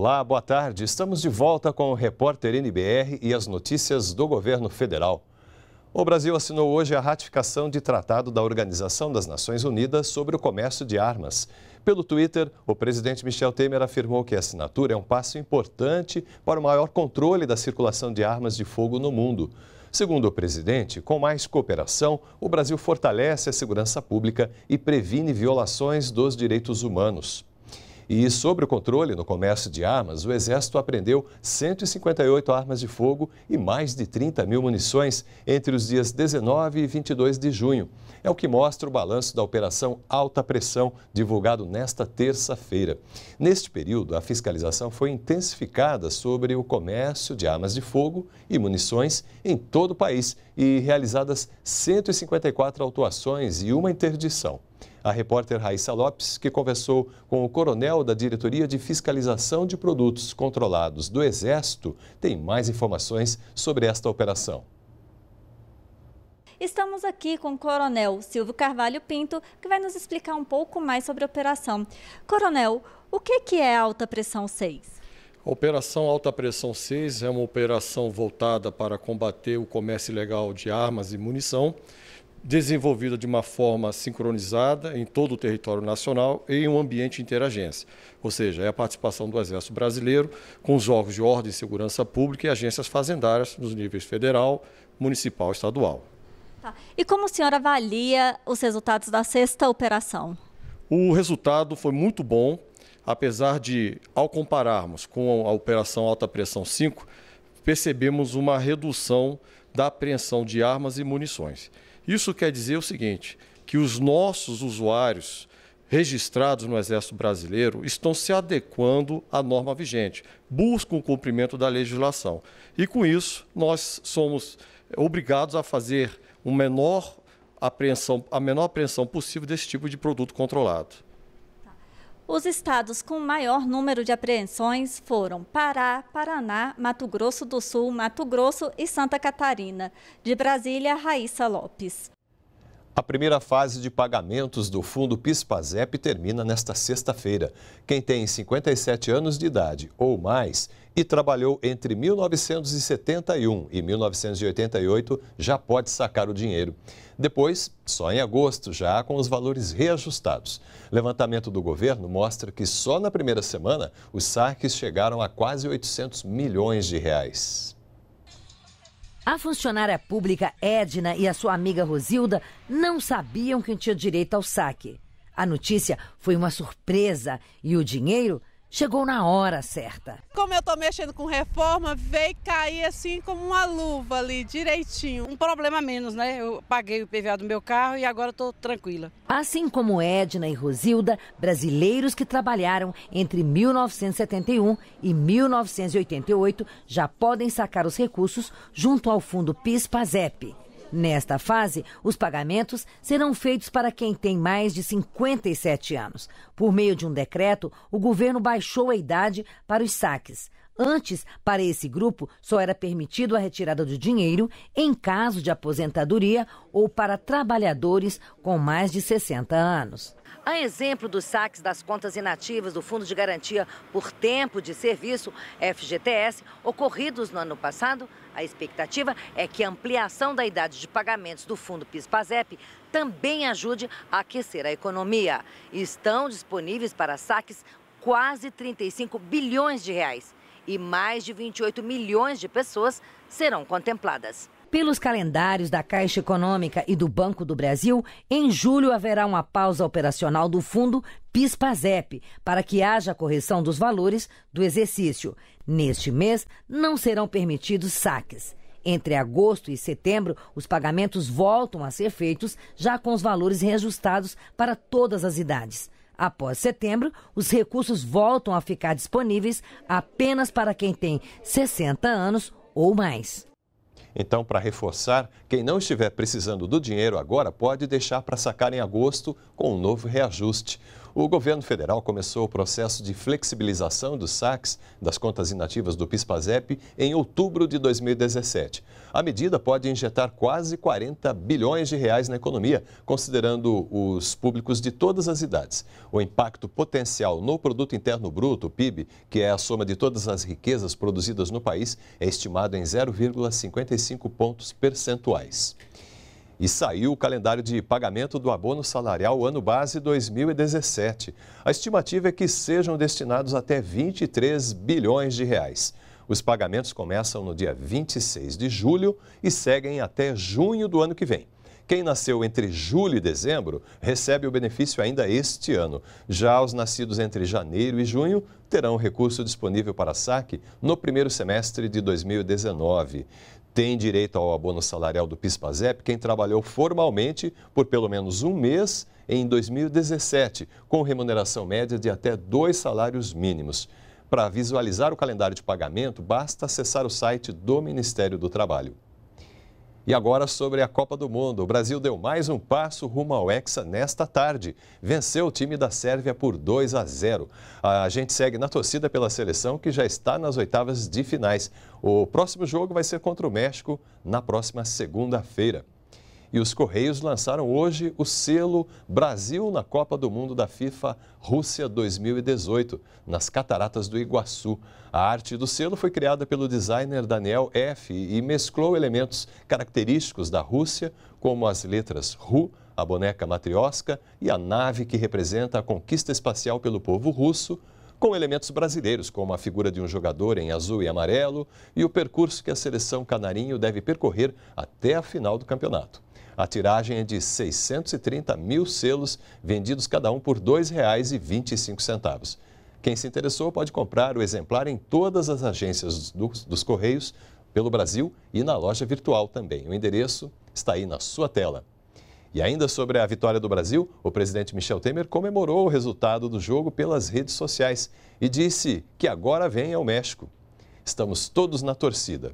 Olá, boa tarde. Estamos de volta com o repórter NBR e as notícias do governo federal. O Brasil assinou hoje a ratificação de tratado da Organização das Nações Unidas sobre o comércio de armas. Pelo Twitter, o presidente Michel Temer afirmou que a assinatura é um passo importante para o maior controle da circulação de armas de fogo no mundo. Segundo o presidente, com mais cooperação, o Brasil fortalece a segurança pública e previne violações dos direitos humanos. E sobre o controle no comércio de armas, o Exército apreendeu 158 armas de fogo e mais de 30 mil munições entre os dias 19 e 22 de junho. É o que mostra o balanço da Operação Alta Pressão, divulgado nesta terça-feira. Neste período, a fiscalização foi intensificada sobre o comércio de armas de fogo e munições em todo o país e realizadas 154 autuações e uma interdição. A repórter Raíssa Lopes, que conversou com o coronel da Diretoria de Fiscalização de Produtos Controlados do Exército, tem mais informações sobre esta operação. Estamos aqui com o coronel Silvio Carvalho Pinto, que vai nos explicar um pouco mais sobre a operação. Coronel, o que é a alta pressão 6? A Operação Alta Pressão 6 é uma operação voltada para combater o comércio ilegal de armas e munição desenvolvida de uma forma sincronizada em todo o território nacional e em um ambiente interagência, ou seja, é a participação do Exército Brasileiro com os órgãos de ordem e segurança pública e agências fazendárias nos níveis federal, municipal e estadual. Tá. E como o senhor avalia os resultados da sexta operação? O resultado foi muito bom, apesar de, ao compararmos com a Operação Alta Pressão 5, percebemos uma redução da apreensão de armas e munições. Isso quer dizer o seguinte: que os nossos usuários registrados no Exército Brasileiro estão se adequando à norma vigente, buscam o cumprimento da legislação. E com isso, nós somos obrigados a fazer um menor apreensão, a menor apreensão possível desse tipo de produto controlado. Os estados com maior número de apreensões foram Pará, Paraná, Mato Grosso do Sul, Mato Grosso e Santa Catarina. De Brasília, Raíssa Lopes. A primeira fase de pagamentos do Fundo Pispazep termina nesta sexta-feira. Quem tem 57 anos de idade ou mais e trabalhou entre 1971 e 1988 já pode sacar o dinheiro. Depois, só em agosto, já com os valores reajustados. Levantamento do governo mostra que só na primeira semana os saques chegaram a quase 800 milhões de reais. A funcionária pública Edna e a sua amiga Rosilda não sabiam que tinha direito ao saque. A notícia foi uma surpresa e o dinheiro chegou na hora certa. Como eu estou mexendo com reforma, veio cair assim como uma luva ali, direitinho. Um problema menos, né? Eu paguei o PVA do meu carro e agora estou tranquila. Assim como Edna e Rosilda, brasileiros que trabalharam entre 1971 e 1988 já podem sacar os recursos junto ao fundo PIS-PASEP. Nesta fase, os pagamentos serão feitos para quem tem mais de 57 anos. Por meio de um decreto, o governo baixou a idade para os saques. Antes, para esse grupo, só era permitido a retirada do dinheiro em caso de aposentadoria ou para trabalhadores com mais de 60 anos. A exemplo dos saques das contas inativas do Fundo de Garantia por Tempo de Serviço, FGTS, ocorridos no ano passado, a expectativa é que a ampliação da idade de pagamentos do Fundo PIS-PASEP também ajude a aquecer a economia. Estão disponíveis para saques quase 35 bilhões de reais e mais de 28 milhões de pessoas serão contempladas. Pelos calendários da Caixa Econômica e do Banco do Brasil, em julho haverá uma pausa operacional do fundo Pispazep para que haja correção dos valores do exercício. Neste mês, não serão permitidos saques. Entre agosto e setembro, os pagamentos voltam a ser feitos já com os valores reajustados para todas as idades. Após setembro, os recursos voltam a ficar disponíveis apenas para quem tem 60 anos ou mais. Então, para reforçar, quem não estiver precisando do dinheiro agora pode deixar para sacar em agosto com um novo reajuste. O governo federal começou o processo de flexibilização dos saques das contas inativas do PIS/PASEP em outubro de 2017. A medida pode injetar quase 40 bilhões de reais na economia, considerando os públicos de todas as idades. O impacto potencial no produto interno bruto, PIB, que é a soma de todas as riquezas produzidas no país, é estimado em 0,55 pontos percentuais e saiu o calendário de pagamento do abono salarial ano base 2017. A estimativa é que sejam destinados até 23 bilhões de reais. Os pagamentos começam no dia 26 de julho e seguem até junho do ano que vem. Quem nasceu entre julho e dezembro recebe o benefício ainda este ano. Já os nascidos entre janeiro e junho terão recurso disponível para saque no primeiro semestre de 2019. Tem direito ao abono salarial do PIS-PASEP quem trabalhou formalmente por pelo menos um mês em 2017, com remuneração média de até dois salários mínimos. Para visualizar o calendário de pagamento, basta acessar o site do Ministério do Trabalho. E agora sobre a Copa do Mundo. O Brasil deu mais um passo rumo ao Hexa nesta tarde. Venceu o time da Sérvia por 2 a 0. A gente segue na torcida pela seleção que já está nas oitavas de finais. O próximo jogo vai ser contra o México na próxima segunda-feira. E os Correios lançaram hoje o selo Brasil na Copa do Mundo da FIFA Rússia 2018, nas Cataratas do Iguaçu. A arte do selo foi criada pelo designer Daniel F. e mesclou elementos característicos da Rússia, como as letras RU, a boneca matriosca e a nave que representa a conquista espacial pelo povo russo, com elementos brasileiros, como a figura de um jogador em azul e amarelo e o percurso que a seleção canarinho deve percorrer até a final do campeonato. A tiragem é de 630 mil selos, vendidos cada um por R$ 2,25. Quem se interessou pode comprar o exemplar em todas as agências dos, dos Correios pelo Brasil e na loja virtual também. O endereço está aí na sua tela. E ainda sobre a vitória do Brasil, o presidente Michel Temer comemorou o resultado do jogo pelas redes sociais e disse que agora vem ao México. Estamos todos na torcida.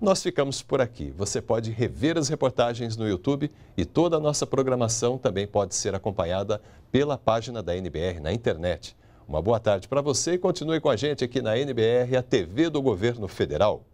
Nós ficamos por aqui. Você pode rever as reportagens no YouTube e toda a nossa programação também pode ser acompanhada pela página da NBR na internet. Uma boa tarde para você e continue com a gente aqui na NBR, a TV do Governo Federal.